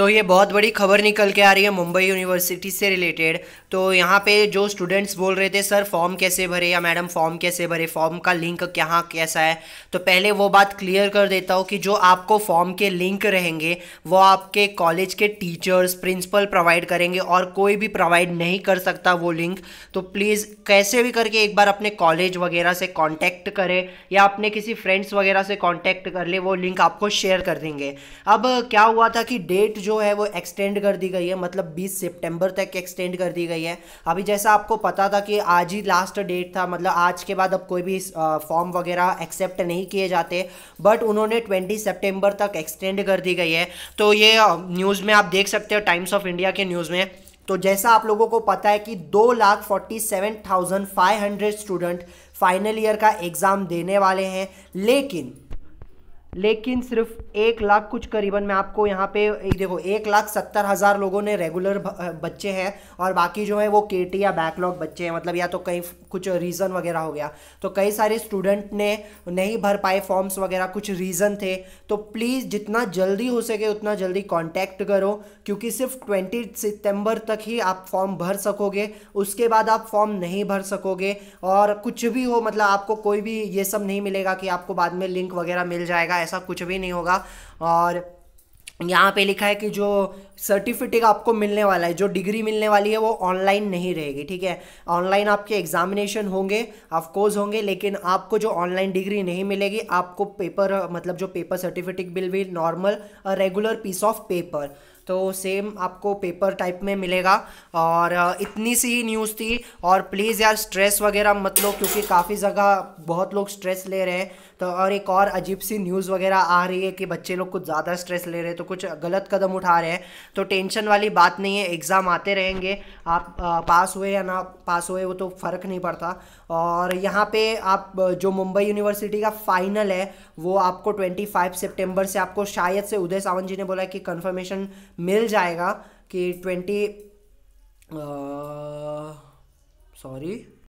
तो ये बहुत बड़ी खबर निकल के आ रही है मुंबई यूनिवर्सिटी से रिलेटेड तो यहाँ पे जो स्टूडेंट्स बोल रहे थे सर फॉर्म कैसे भरे या मैडम फॉर्म कैसे भरे फॉर्म का लिंक कहाँ कैसा है तो पहले वो बात क्लियर कर देता हूँ कि जो आपको फॉर्म के लिंक रहेंगे वो आपके कॉलेज के टीचर्स प्रिंसिपल प्रोवाइड करेंगे और कोई भी प्रोवाइड नहीं कर सकता वो लिंक तो प्लीज़ कैसे भी करके एक बार अपने कॉलेज वगैरह से कॉन्टैक्ट करें या अपने किसी फ्रेंड्स वगैरह से कॉन्टैक्ट कर ले वो लिंक आपको शेयर कर देंगे अब क्या हुआ था कि डेट जो जो है वो एक्सटेंड कर दी गई है मतलब 20 सितंबर तक एक्सटेंड कर दी गई है अभी जैसा आपको पता था कि आज ही लास्ट डेट था मतलब आज के बाद अब कोई भी फॉर्म वगैरह एक्सेप्ट नहीं किए जाते बट उन्होंने ट्वेंटी सितंबर तक एक्सटेंड कर दी गई है तो ये न्यूज़ में आप देख सकते हो टाइम्स ऑफ इंडिया के न्यूज़ में तो जैसा आप लोगों को पता है कि दो lakh forty seven thousand five hundred student final year का एग्ज़ाम देने वाले हैं लेकिन लेकिन सिर्फ एक लाख कुछ करीबन मैं आपको यहाँ पे देखो एक लाख सत्तर हज़ार लोगों ने रेगुलर बच्चे हैं और बाकी जो है वो के टी या बैकलॉग बच्चे हैं मतलब या तो कहीं कुछ रीज़न वगैरह हो गया तो कई सारे स्टूडेंट ने नहीं भर पाए फॉर्म्स वगैरह कुछ रीज़न थे तो प्लीज़ जितना जल्दी हो सके उतना जल्दी कॉन्टैक्ट करो क्योंकि सिर्फ ट्वेंटी सितम्बर तक ही आप फॉर्म भर सकोगे उसके बाद आप फॉर्म नहीं भर सकोगे और कुछ भी हो मतलब आपको कोई भी ये सब नहीं मिलेगा कि आपको बाद में लिंक वगैरह मिल जाएगा ऐसा कुछ भी नहीं होगा और यहाँ पे लिखा है कि जो सर्टिफिकेट आपको मिलने वाला है जो डिग्री मिलने वाली है वो ऑनलाइन नहीं रहेगी ठीक है ऑनलाइन आपके एग्जामिनेशन होंगे ऑफकोर्स होंगे लेकिन आपको जो ऑनलाइन डिग्री नहीं मिलेगी आपको पेपर मतलब जो पेपर सर्टिफिकेट बिल भी normal regular piece of paper तो सेम आपको पेपर टाइप में मिलेगा और इतनी सी ही न्यूज़ थी और प्लीज़ यार स्ट्रेस वगैरह मत लो क्योंकि काफ़ी जगह बहुत लोग स्ट्रेस ले रहे हैं तो और एक और अजीब सी न्यूज़ वगैरह आ रही है कि बच्चे लोग कुछ ज़्यादा स्ट्रेस ले रहे हैं तो कुछ गलत कदम उठा रहे हैं तो टेंशन वाली बात नहीं है एग्ज़ाम आते रहेंगे आप पास हुए या ना पास हुए वो तो फ़र्क नहीं पड़ता और यहाँ पे आप जो मुंबई यूनिवर्सिटी का फाइनल है वो आपको ट्वेंटी फाइव से आपको शायद से उदय सावंत जी ने बोला कि कन्फर्मेशन मिल जाएगा कि ट्वेंटी सॉरी